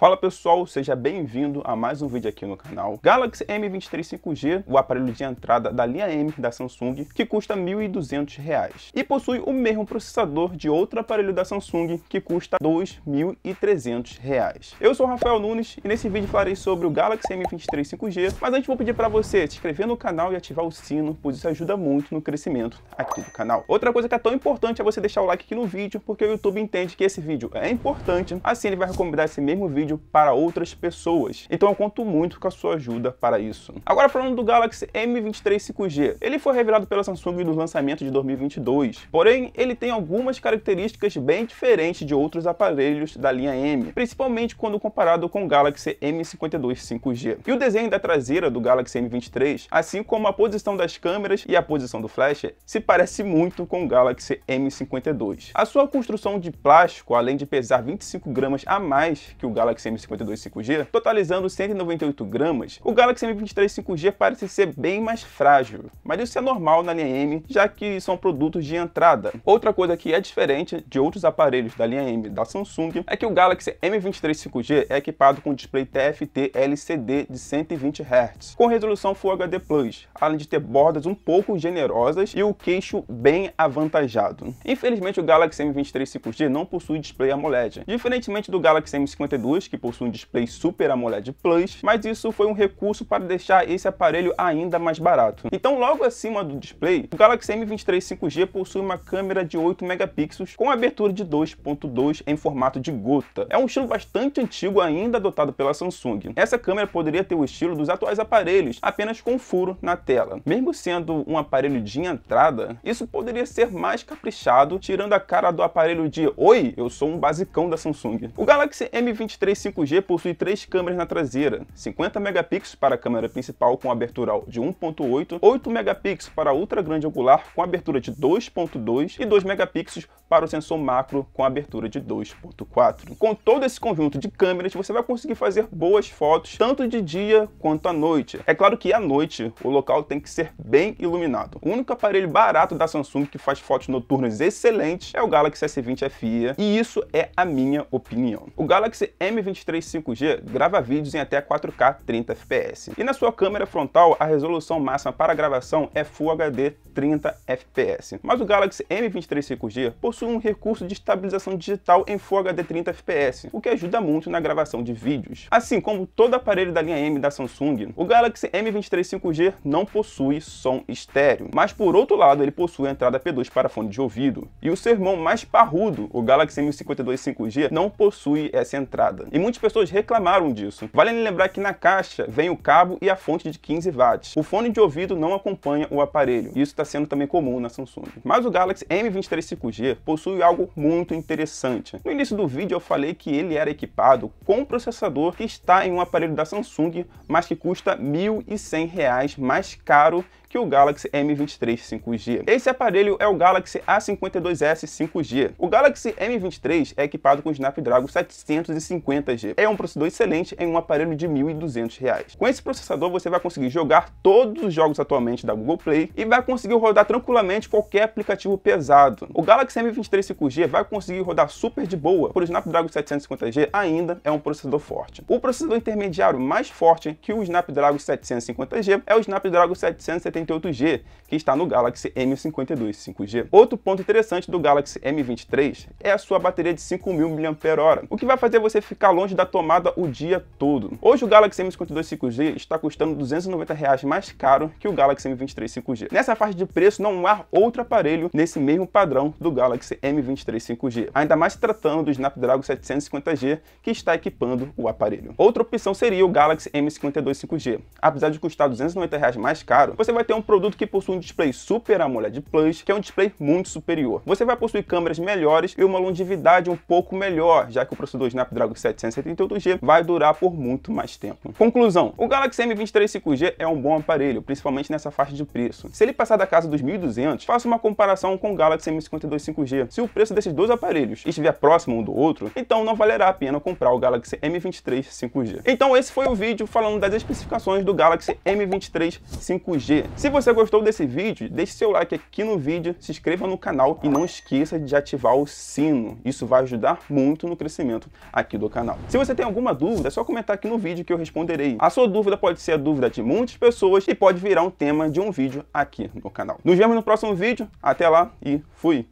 Fala pessoal, seja bem-vindo a mais um vídeo aqui no canal. Galaxy M23 5G, o aparelho de entrada da linha M da Samsung, que custa R$ 1.200 e possui o mesmo processador de outro aparelho da Samsung, que custa R$ 2.300. Eu sou o Rafael Nunes e nesse vídeo falarei sobre o Galaxy M23 5G, mas antes vou pedir para você se inscrever no canal e ativar o sino, pois isso ajuda muito no crescimento aqui do canal. Outra coisa que é tão importante é você deixar o like aqui no vídeo, porque o YouTube entende que esse vídeo é importante, assim ele vai recomendar esse mesmo vídeo vídeo para outras pessoas. Então eu conto muito com a sua ajuda para isso. Agora falando do Galaxy M23 5G, ele foi revelado pela Samsung no lançamento de 2022, porém ele tem algumas características bem diferentes de outros aparelhos da linha M, principalmente quando comparado com o Galaxy M52 5G. E o desenho da traseira do Galaxy M23, assim como a posição das câmeras e a posição do flash, se parece muito com o Galaxy M52. A sua construção de plástico, além de pesar 25 gramas a mais que o Galaxy Galaxy M52 5G, totalizando 198 gramas, o Galaxy M23 5G parece ser bem mais frágil, mas isso é normal na linha M, já que são produtos de entrada. Outra coisa que é diferente de outros aparelhos da linha M da Samsung é que o Galaxy M23 5G é equipado com display TFT LCD de 120 Hz, com resolução Full HD Plus, além de ter bordas um pouco generosas e o queixo bem avantajado. Infelizmente o Galaxy M23 5G não possui display AMOLED, diferentemente do Galaxy M52 que possui um display Super AMOLED Plus, mas isso foi um recurso para deixar esse aparelho ainda mais barato. Então logo acima do display, o Galaxy M23 5G possui uma câmera de 8 megapixels com abertura de 2.2 em formato de gota. É um estilo bastante antigo ainda adotado pela Samsung. Essa câmera poderia ter o estilo dos atuais aparelhos, apenas com furo na tela. Mesmo sendo um aparelho de entrada, isso poderia ser mais caprichado, tirando a cara do aparelho de Oi, eu sou um basicão da Samsung. O Galaxy M23 5G possui três câmeras na traseira, 50 megapixels para a câmera principal com abertura de 1.8, 8 megapixels para a ultra grande angular com abertura de 2.2 e 2 megapixels para o sensor macro com abertura de 2.4. Com todo esse conjunto de câmeras, você vai conseguir fazer boas fotos tanto de dia quanto à noite. É claro que à noite o local tem que ser bem iluminado. O único aparelho barato da Samsung que faz fotos noturnas excelentes é o Galaxy S20 FE e isso é a minha opinião. O Galaxy M20 23 5G grava vídeos em até 4K 30 fps. E na sua câmera frontal, a resolução máxima para gravação é Full HD 30 fps. Mas o Galaxy M23 5G possui um recurso de estabilização digital em Full HD 30 fps, o que ajuda muito na gravação de vídeos. Assim como todo aparelho da linha M da Samsung, o Galaxy M23 5G não possui som estéreo, mas por outro lado ele possui a entrada P2 para fone de ouvido. E o sermão mais parrudo, o Galaxy M52 5G, não possui essa entrada. E muitas pessoas reclamaram disso. Vale lembrar que na caixa vem o cabo e a fonte de 15 watts. O fone de ouvido não acompanha o aparelho. Isso está sendo também comum na Samsung. Mas o Galaxy M23 5G possui algo muito interessante. No início do vídeo eu falei que ele era equipado com um processador que está em um aparelho da Samsung, mas que custa R$ 1.100 mais caro que o Galaxy M23 5G. Esse aparelho é o Galaxy A52s 5G. O Galaxy M23 é equipado com o Snapdragon 750G. É um processador excelente em um aparelho de R$ 1.200. Com esse processador você vai conseguir jogar todos os jogos atualmente da Google Play e vai conseguir rodar tranquilamente qualquer aplicativo pesado. O Galaxy M23 5G vai conseguir rodar super de boa, por o Snapdragon 750G ainda é um processador forte. O processador intermediário mais forte que o Snapdragon 750G é o Snapdragon 770 78G, que está no Galaxy M52 5G. Outro ponto interessante do Galaxy M23 é a sua bateria de 5.000 mAh, o que vai fazer você ficar longe da tomada o dia todo. Hoje o Galaxy M52 5G está custando R$ 290 reais mais caro que o Galaxy M23 5G. Nessa faixa de preço não há outro aparelho nesse mesmo padrão do Galaxy M23 5G, ainda mais tratando do Snapdragon 750G que está equipando o aparelho. Outra opção seria o Galaxy M52 5G. Apesar de custar R$ 290 reais mais caro, você vai ter tem um produto que possui um display Super AMOLED Plus, que é um display muito superior. Você vai possuir câmeras melhores e uma longevidade um pouco melhor, já que o processador Snapdragon 778G vai durar por muito mais tempo. Conclusão, o Galaxy M23 5G é um bom aparelho, principalmente nessa faixa de preço. Se ele passar da casa dos 1.200, faça uma comparação com o Galaxy M52 5G. Se o preço desses dois aparelhos estiver próximo um do outro, então não valerá a pena comprar o Galaxy M23 5G. Então esse foi o vídeo falando das especificações do Galaxy M23 5G. Se você gostou desse vídeo, deixe seu like aqui no vídeo, se inscreva no canal e não esqueça de ativar o sino. Isso vai ajudar muito no crescimento aqui do canal. Se você tem alguma dúvida, é só comentar aqui no vídeo que eu responderei. A sua dúvida pode ser a dúvida de muitas pessoas e pode virar um tema de um vídeo aqui no canal. Nos vemos no próximo vídeo. Até lá e fui!